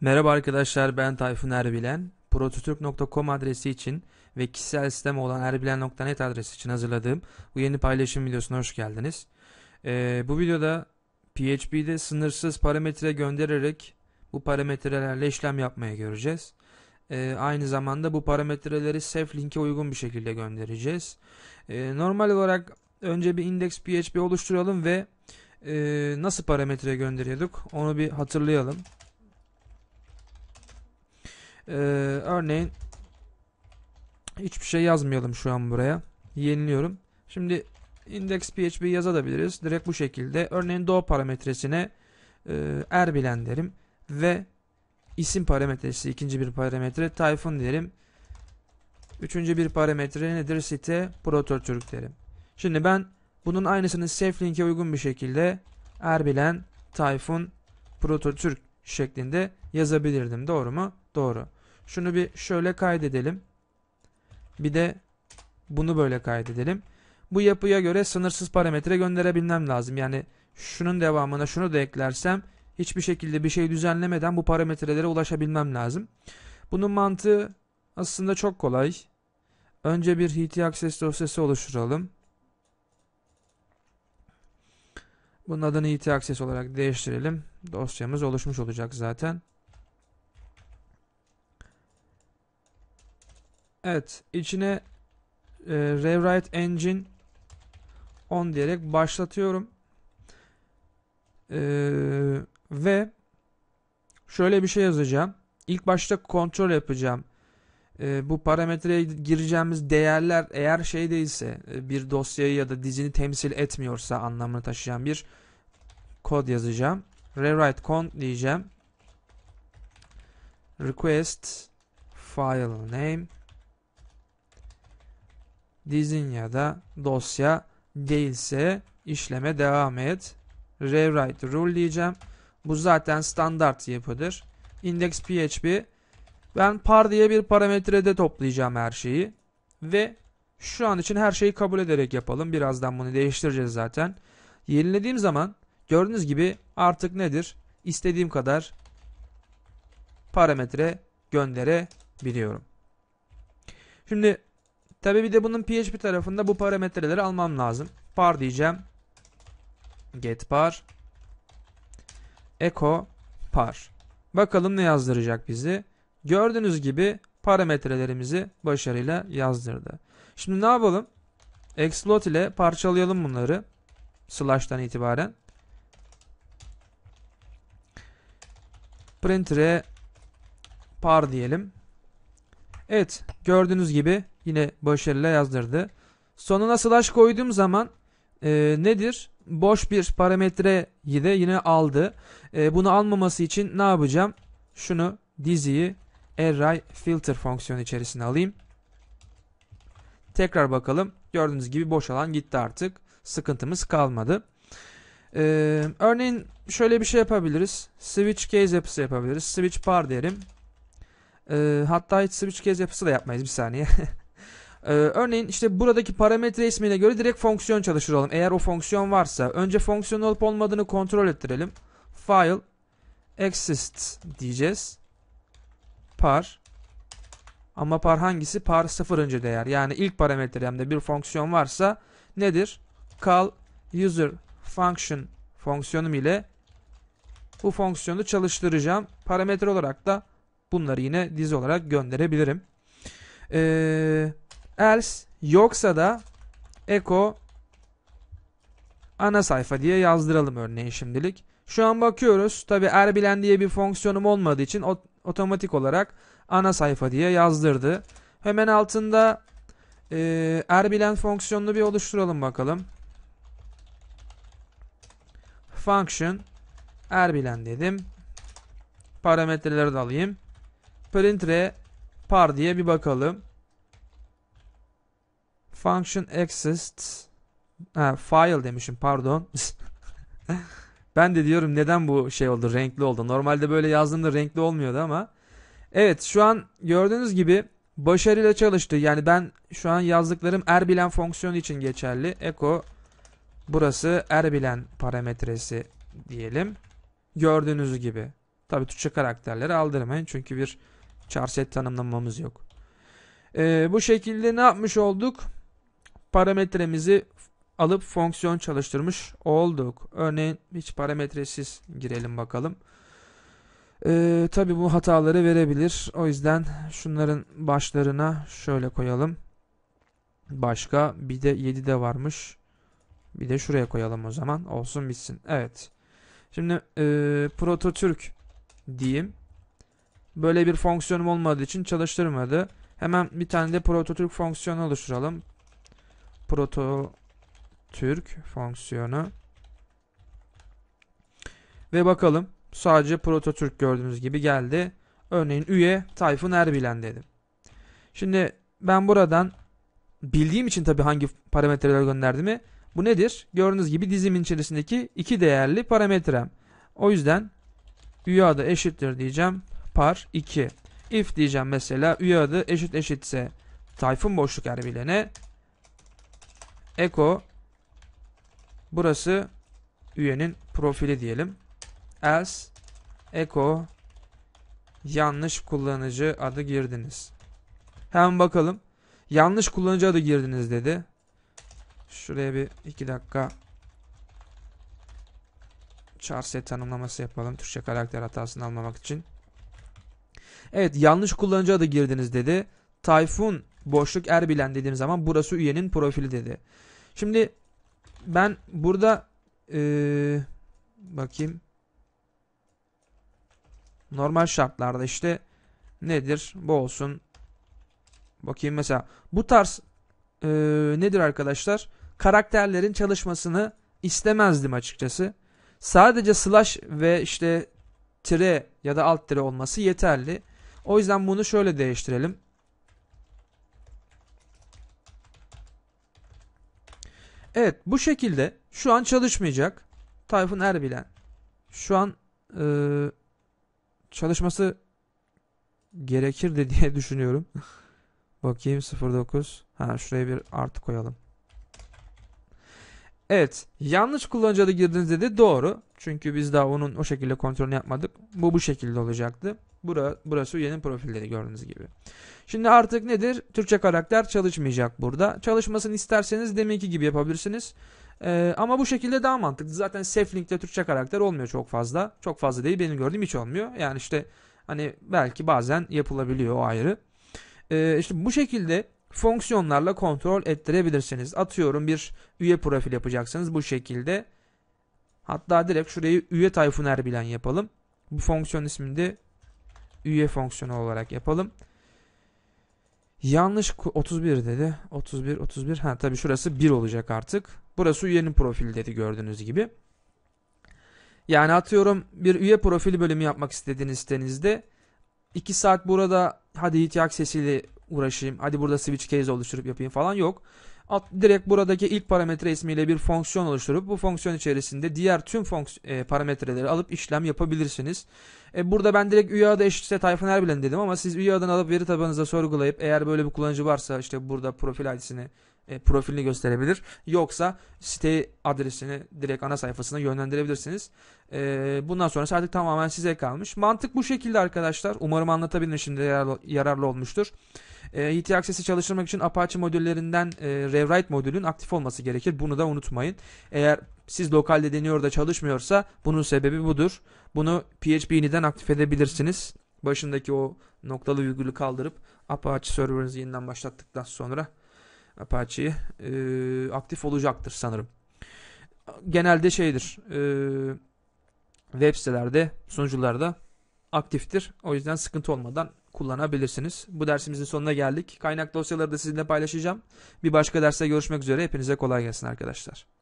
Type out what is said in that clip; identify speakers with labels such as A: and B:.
A: Merhaba arkadaşlar ben Tayfun Erbilen. Prototürk.com adresi için ve kişisel sistem olan erbilen.net adresi için hazırladığım bu yeni paylaşım videosuna hoş geldiniz. Ee, bu videoda PHP'de sınırsız parametre göndererek bu parametrelerle işlem yapmayı göreceğiz. Ee, aynı zamanda bu parametreleri safe linke uygun bir şekilde göndereceğiz. Ee, normal olarak önce bir index PHP oluşturalım ve e, nasıl parametre gönderiyorduk onu bir hatırlayalım. Ee, örneğin hiçbir şey yazmayalım şu an buraya. Yeniliyorum. Şimdi index.php yazabiliriz. Direkt bu şekilde. Örneğin doğu parametresine e, erbilen derim. Ve isim parametresi ikinci bir parametre typhoon derim. Üçüncü bir parametre nedir? Site Prototürk derim. Şimdi ben bunun aynısını safe linke uygun bir şekilde Erbilen Tayfun Prototürk şeklinde yazabilirdim. Doğru mu? Doğru. Şunu bir şöyle kaydedelim. Bir de bunu böyle kaydedelim. Bu yapıya göre sınırsız parametre gönderebilmem lazım. Yani şunun devamına şunu da eklersem hiçbir şekilde bir şey düzenlemeden bu parametrelere ulaşabilmem lazım. Bunun mantığı aslında çok kolay. Önce bir HT Access dosyası oluşturalım. Bunun adını HT Access olarak değiştirelim. Dosyamız oluşmuş olacak zaten. Evet içine e, rewrite engine 10 diyerek başlatıyorum. E, ve şöyle bir şey yazacağım. İlk başta kontrol yapacağım. E, bu parametreye gireceğimiz değerler eğer şey değilse e, bir dosyayı ya da dizini temsil etmiyorsa anlamını taşıyan bir kod yazacağım. Rewrite cont diyeceğim. Request file name dizin ya da dosya değilse işleme devam et. Rewrite rule diyeceğim. Bu zaten standart yapıdır. Index PHP ben par diye bir parametrede toplayacağım her şeyi ve şu an için her şeyi kabul ederek yapalım. Birazdan bunu değiştireceğiz zaten. Yenilediğim zaman gördüğünüz gibi artık nedir? İstediğim kadar parametre gönderebiliyorum. Şimdi Tabi bir de bunun PHP tarafında bu parametreleri almam lazım. Par diyeceğim. Get par. Echo par. Bakalım ne yazdıracak bizi. Gördüğünüz gibi parametrelerimizi başarıyla yazdırdı. Şimdi ne yapalım? Exploit ile parçalayalım bunları. Slash'tan itibaren. Printer'e par diyelim. Evet gördüğünüz gibi Yine başarıyla yazdırdı. Sonuna slash koyduğum zaman e, nedir? Boş bir parametreyi de yine aldı. E, bunu almaması için ne yapacağım? Şunu diziyi array filter fonksiyonu içerisine alayım. Tekrar bakalım. Gördüğünüz gibi boş alan gitti artık. Sıkıntımız kalmadı. Ee, örneğin şöyle bir şey yapabiliriz. Switch case yapısı yapabiliriz. Switch par derim. Ee, hatta hiç switch case yapısı da yapmayız bir saniye. Ee, örneğin işte buradaki parametre ismine göre direkt fonksiyon çalıştıralım. Eğer o fonksiyon varsa önce fonksiyon olup olmadığını kontrol ettirelim. File exist diyeceğiz. Par ama par hangisi? Par sıfırıncı değer. Yani ilk parametremde bir fonksiyon varsa nedir? Call user function fonksiyonum ile bu fonksiyonu çalıştıracağım. Parametre olarak da bunları yine dizi olarak gönderebilirim. Eee Else yoksa da echo ana sayfa diye yazdıralım örneğin şimdilik. Şu an bakıyoruz. Tabi erbilen diye bir fonksiyonum olmadığı için otomatik olarak ana sayfa diye yazdırdı. Hemen altında e, erbilen fonksiyonunu bir oluşturalım bakalım. Function erbilen dedim. Parametreleri de alayım. Printre par diye bir bakalım. Function exists. Ha, file demişim pardon. ben de diyorum neden bu şey oldu renkli oldu. Normalde böyle yazdığımda renkli olmuyordu ama. Evet şu an gördüğünüz gibi başarıyla çalıştı. Yani ben şu an yazdıklarım erbilen fonksiyonu için geçerli. Eko burası erbilen parametresi diyelim. Gördüğünüz gibi. Tabi Türkçe karakterleri aldırmayın çünkü bir charset tanımlamamız yok. Ee, bu şekilde ne yapmış olduk? parametremizi alıp fonksiyon çalıştırmış olduk. Örneğin hiç parametresiz girelim bakalım. Ee, Tabi bu hataları verebilir. O yüzden şunların başlarına şöyle koyalım. Başka bir de 7 de varmış. Bir de şuraya koyalım o zaman. Olsun bitsin. Evet. Şimdi e, prototürk diyeyim. Böyle bir fonksiyonum olmadığı için çalıştırmadı. Hemen bir tane de prototürk fonksiyonu oluşturalım proto Türk fonksiyonu ve bakalım sadece proto Türk gördüğünüz gibi geldi. Örneğin üye Tayfun Erbilen dedim. Şimdi ben buradan bildiğim için tabi hangi parametreler gönderdiğimi bu nedir? Gördüğünüz gibi dizimin içerisindeki iki değerli parametrem. O yüzden üye adı eşittir diyeceğim. Par 2. If diyeceğim mesela üye adı eşit eşitse Tayfun boşluk Erbilen'e Eko burası üyenin profili diyelim. Else Eko yanlış kullanıcı adı girdiniz. Hemen bakalım. Yanlış kullanıcı adı girdiniz dedi. Şuraya bir iki dakika charset tanımlaması yapalım. Türkçe karakter hatasını almamak için. Evet yanlış kullanıcı adı girdiniz dedi. Tayfun boşluk Erbilen dediğim zaman burası üyenin profili dedi. Şimdi ben burada ee, bakayım normal şartlarda işte nedir bu olsun bakayım mesela bu tarz e, nedir arkadaşlar karakterlerin çalışmasını istemezdim açıkçası sadece slash ve işte tire ya da alt tire olması yeterli o yüzden bunu şöyle değiştirelim Evet bu şekilde şu an çalışmayacak. Tayfun Erbilen. Şu an e, çalışması gerekirdi diye düşünüyorum. Bakayım 09. Ha şuraya bir artı koyalım. Evet. Yanlış kullanıcı adı girdiniz dedi. Doğru. Çünkü biz daha onun o şekilde kontrolünü yapmadık. Bu bu şekilde olacaktı. Bura, burası üyenin profilleri gördüğünüz gibi. Şimdi artık nedir? Türkçe karakter çalışmayacak burada. Çalışmasını isterseniz deminki gibi yapabilirsiniz. Ee, ama bu şekilde daha mantıklı. Zaten safe linkte Türkçe karakter olmuyor çok fazla. Çok fazla değil benim gördüğüm hiç olmuyor. Yani işte hani belki bazen yapılabiliyor o ayrı. Ee, işte bu şekilde fonksiyonlarla kontrol ettirebilirsiniz. Atıyorum bir üye profil yapacaksınız bu şekilde. Hatta direkt şurayı üye Tayfun Erbilen yapalım. Bu fonksiyon ismini de üye fonksiyonu olarak yapalım. Yanlış 31 dedi. 31 31. Ha tabii şurası 1 olacak artık. Burası üyenin profili dedi gördüğünüz gibi. Yani atıyorum bir üye profili bölümü yapmak istediğiniz sitenizde 2 saat burada hadi Yiğit Yak sesiyle uğraşayım. Hadi burada switch case oluşturup yapayım falan yok. At, direkt buradaki ilk parametre ismiyle bir fonksiyon oluşturup bu fonksiyon içerisinde diğer tüm e, parametreleri alıp işlem yapabilirsiniz. E, burada ben direkt üye adı eşitse Tayfun Erbilen dedim ama siz üye adını alıp veri tabanınıza sorgulayıp eğer böyle bir kullanıcı varsa işte burada profil adresini e, profilini gösterebilir. Yoksa site adresini direkt ana sayfasına yönlendirebilirsiniz. E, bundan sonrası artık tamamen size kalmış. Mantık bu şekilde arkadaşlar. Umarım anlatabildim şimdi yararlı, yararlı olmuştur. E, HT e Access'i çalıştırmak için Apache modüllerinden e, Rewrite modülün aktif olması gerekir. Bunu da unutmayın. Eğer siz lokalde deniyor da çalışmıyorsa bunun sebebi budur. Bunu PHP'niden aktif edebilirsiniz. Başındaki o noktalı virgülü kaldırıp Apache server'ınızı yeniden başlattıktan sonra Apache e, aktif olacaktır sanırım. Genelde şeydir e, web sitelerde sunucularda aktiftir. O yüzden sıkıntı olmadan kullanabilirsiniz. Bu dersimizin sonuna geldik. Kaynak dosyaları da sizinle paylaşacağım. Bir başka derste görüşmek üzere. Hepinize kolay gelsin arkadaşlar.